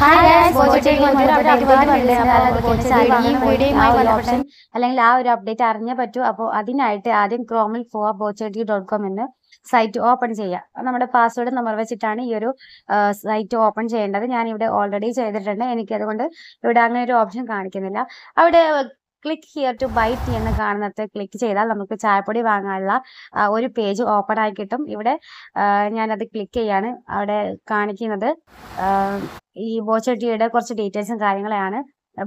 hi update വന്നിട്ടുണ്ട് അല്ലെങ്കിൽ ആ ഒരു അപ്ഡേറ്റ് അറിഞ്ഞേ പറ്റൂ അപ്പൊ അതിനായിട്ട് ആദ്യം ക്രോമിൽ ഫോർ ബോച്ചി ഡോട്ട് കോം എന്ന് സൈറ്റ് ഓപ്പൺ ചെയ്യുക നമ്മുടെ പാസ്വേഡ് നമ്പർ വെച്ചിട്ടാണ് ഈ ഒരു സൈറ്റ് ഓപ്പൺ ചെയ്യേണ്ടത് ഞാൻ ഇവിടെ ഓൾറെഡി ചെയ്തിട്ടുണ്ട് എനിക്ക് അതുകൊണ്ട് ഇവിടെ അങ്ങനെ ഒരു ഓപ്ഷൻ കാണിക്കുന്നില്ല അവിടെ click here to buy T എന്ന് കാണുന്നത് ക്ലിക്ക് ചെയ്താൽ നമുക്ക് ചായപ്പൊടി വാങ്ങാനുള്ള ഒരു പേജ് ഓപ്പൺ ആയി കിട്ടും ഇവിടെ ഞാനത് ക്ലിക്ക് ചെയ്യാണ് അവിടെ കാണിക്കുന്നത് ഈ ബോച്ചട്ടിയുടെ കുറച്ച് ഡീറ്റെയിൽസും കാര്യങ്ങളാണ്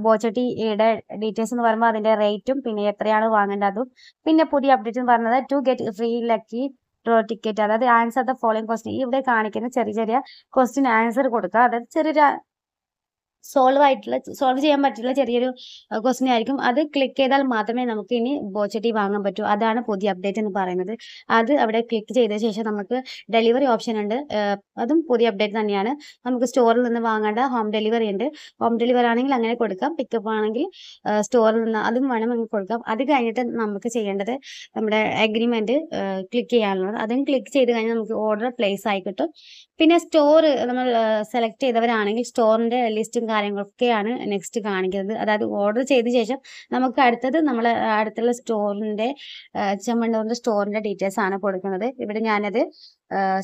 ബോച്ചട്ടിയുടെ ഡീറ്റെയിൽസ് എന്ന് പറയുമ്പോൾ അതിന്റെ റേറ്റും പിന്നെ എത്രയാണ് വാങ്ങേണ്ടതും പിന്നെ പുതിയ അപ്ഡേറ്റ് എന്ന് പറയുന്നത് to get free lucky ticket അതായത് ആൻസർ ദ ഫോളോയിങ് ക്വസ്റ്റ്യൻ ഇവിടെ കാണിക്കുന്ന ചെറിയ ചെറിയ ക്വസ്റ്റിൻ ആൻസർ കൊടുക്കുക അതായത് ചെറിയ സോൾവ് ആയിട്ടുള്ള സോൾവ് ചെയ്യാൻ പറ്റുള്ള ചെറിയൊരു ക്വസ്റ്റ്യൻ ആയിരിക്കും അത് ക്ലിക്ക് ചെയ്താൽ മാത്രമേ നമുക്ക് ഇനി ബോച്ചട്ടി വാങ്ങാൻ പറ്റൂ അതാണ് പുതിയ അപ്ഡേറ്റ് എന്ന് പറയുന്നത് അത് അവിടെ ക്ലിക്ക് ചെയ്ത ശേഷം നമുക്ക് ഡെലിവറി ഓപ്ഷൻ ഉണ്ട് അതും പുതിയ അപ്ഡേറ്റ് തന്നെയാണ് നമുക്ക് സ്റ്റോറിൽ നിന്ന് വാങ്ങേണ്ട ഹോം ഡെലിവറി ഉണ്ട് ഹോം ഡെലിവറി ആണെങ്കിൽ അങ്ങനെ കൊടുക്കാം പിക്കപ്പ് ആണെങ്കിൽ സ്റ്റോറിൽ നിന്ന് അതും വേണം നമുക്ക് കൊടുക്കാം അത് കഴിഞ്ഞിട്ട് നമുക്ക് ചെയ്യേണ്ടത് നമ്മുടെ അഗ്രിമെന്റ് ക്ലിക്ക് ചെയ്യാനുള്ളത് അതും ക്ലിക്ക് ചെയ്ത് കഴിഞ്ഞാൽ നമുക്ക് ഓർഡർ പ്ലേസ് ആയി കിട്ടും പിന്നെ സ്റ്റോർ നമ്മൾ സെലക്ട് ചെയ്തവരാണെങ്കിൽ സ്റ്റോറിന്റെ ലിസ്റ്റും കാര്യങ്ങളൊക്കെയാണ് നെക്സ്റ്റ് കാണിക്കുന്നത് അതായത് ഓർഡർ ചെയ്ത ശേഷം നമുക്ക് അടുത്തത് നമ്മളെ അടുത്തുള്ള സ്റ്റോറിൻ്റെ ചെമ്മണ്ണൂറിൻ്റെ സ്റ്റോറിൻ്റെ ഡീറ്റെയിൽസ് ആണ് കൊടുക്കുന്നത് ഇവിടെ ഞാനത്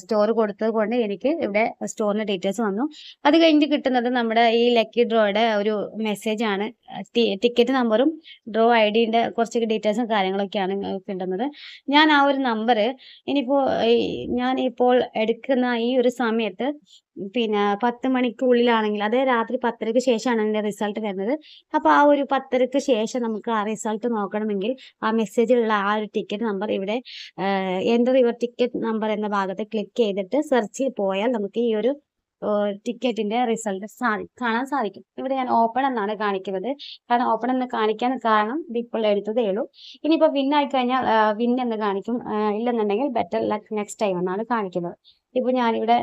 സ്റ്റോർ കൊടുത്തത് കൊണ്ട് എനിക്ക് ഇവിടെ സ്റ്റോറിന്റെ ഡീറ്റെയിൽസ് വന്നു അത് കഴിഞ്ഞ് കിട്ടുന്നത് നമ്മുടെ ഈ ലക്കി ഡ്രോയുടെ ഒരു മെസ്സേജ് ആണ് ടിക്കറ്റ് നമ്പറും ഡ്രോ ഐ ഡിന്റെ കുറച്ചൊക്കെ ഡീറ്റെയിൽസും കാര്യങ്ങളൊക്കെയാണ് കിട്ടുന്നത് ഞാൻ ആ ഒരു നമ്പർ ഇനിയിപ്പോൾ ഞാൻ ഇപ്പോൾ എടുക്കുന്ന ഈ ഒരു സമയത്ത് പിന്നെ പത്ത് മണിക്കുള്ളിലാണെങ്കിൽ അതായത് രാത്രി പത്തരക്ക് ശേഷമാണ് അതിൻ്റെ റിസൾട്ട് വരുന്നത് അപ്പോൾ ആ ഒരു പത്തരക്ക് ശേഷം നമുക്ക് ആ റിസൾട്ട് നോക്കണമെങ്കിൽ ആ മെസ്സേജിലുള്ള ആ ഒരു ടിക്കറ്റ് നമ്പർ ഇവിടെ എൻ്റെ യുവർ ടിക്കറ്റ് നമ്പർ എന്ന ഭാഗത്ത് ഭാഗത്ത് ക്ലിക്ക് ചെയ്തിട്ട് സെർച്ച് പോയാൽ നമുക്ക് ഈ ഒരു ടിക്കറ്റിന്റെ റിസൾട്ട് കാണാൻ സാധിക്കും ഇവിടെ ഞാൻ ഓപ്പൺ എന്നാണ് കാണിക്കുന്നത് കാരണം ഓപ്പൺ എന്ന് കാണിക്കാൻ കാരണം ഇപ്പോൾ എടുത്തതേ ഉള്ളൂ ഇനിയിപ്പോൾ വിൻ ആയി കഴിഞ്ഞാൽ വിൻ എന്ന് കാണിക്കും ഇല്ലെന്നുണ്ടെങ്കിൽ ബെറ്റർ ലക്ക് നെക്സ്റ്റ് ടൈം എന്നാണ് കാണിക്കുന്നത് ഇപ്പോൾ ഞാനിവിടെ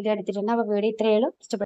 ഇത് എടുത്തിട്ടുണ്ട് അപ്പോൾ വീഡിയോ ഇത്രയേ ഉള്ളൂ ഇഷ്ടപ്പെട്ടു